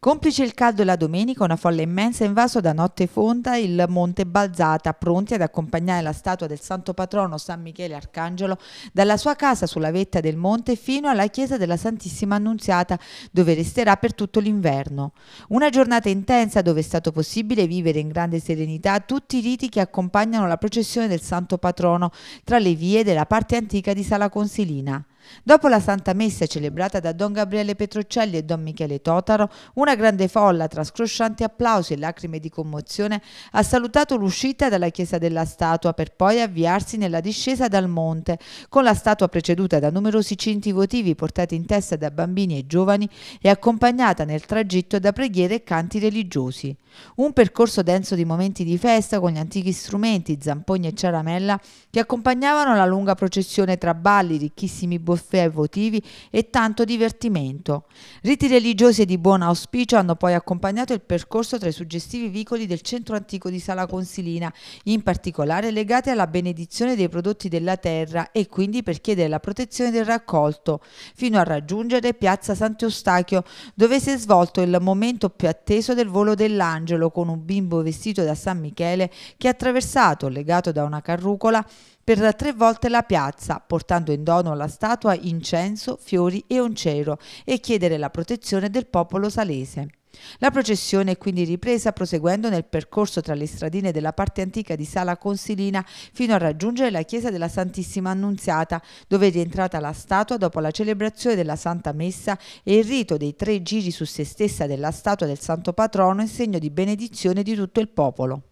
Complice il caldo e la domenica, una folla immensa ha invaso da notte fonda il Monte Balzata, pronti ad accompagnare la statua del santo patrono San Michele Arcangelo dalla sua casa sulla vetta del monte fino alla chiesa della Santissima Annunziata, dove resterà per tutto l'inverno. Una giornata intensa dove è stato possibile vivere in grande serenità tutti i riti che accompagnano la processione del santo patrono tra le vie della parte antica di Sala Consilina. Dopo la Santa Messa celebrata da Don Gabriele Petrocelli e Don Michele Totaro, una grande folla tra scroscianti applausi e lacrime di commozione ha salutato l'uscita dalla chiesa della statua per poi avviarsi nella discesa dal monte, con la statua preceduta da numerosi cinti votivi portati in testa da bambini e giovani e accompagnata nel tragitto da preghiere e canti religiosi. Un percorso denso di momenti di festa con gli antichi strumenti, zampogna e ciaramella che accompagnavano la lunga processione tra balli, ricchissimi buffet votivi e tanto divertimento. Riti religiosi di buon auspicio hanno poi accompagnato il percorso tra i suggestivi vicoli del centro antico di Sala Consilina, in particolare legati alla benedizione dei prodotti della terra e quindi per chiedere la protezione del raccolto, fino a raggiungere piazza Sant'Eustachio, dove si è svolto il momento più atteso del volo dell'angelo con un bimbo vestito da San Michele che ha attraversato, legato da una carrucola, per tre volte la piazza, portando in dono la statua statua incenso, fiori e un cero e chiedere la protezione del popolo salese. La processione è quindi ripresa proseguendo nel percorso tra le stradine della parte antica di Sala Consilina fino a raggiungere la chiesa della Santissima Annunziata, dove è rientrata la statua dopo la celebrazione della Santa Messa e il rito dei tre giri su se stessa della statua del Santo Patrono in segno di benedizione di tutto il popolo.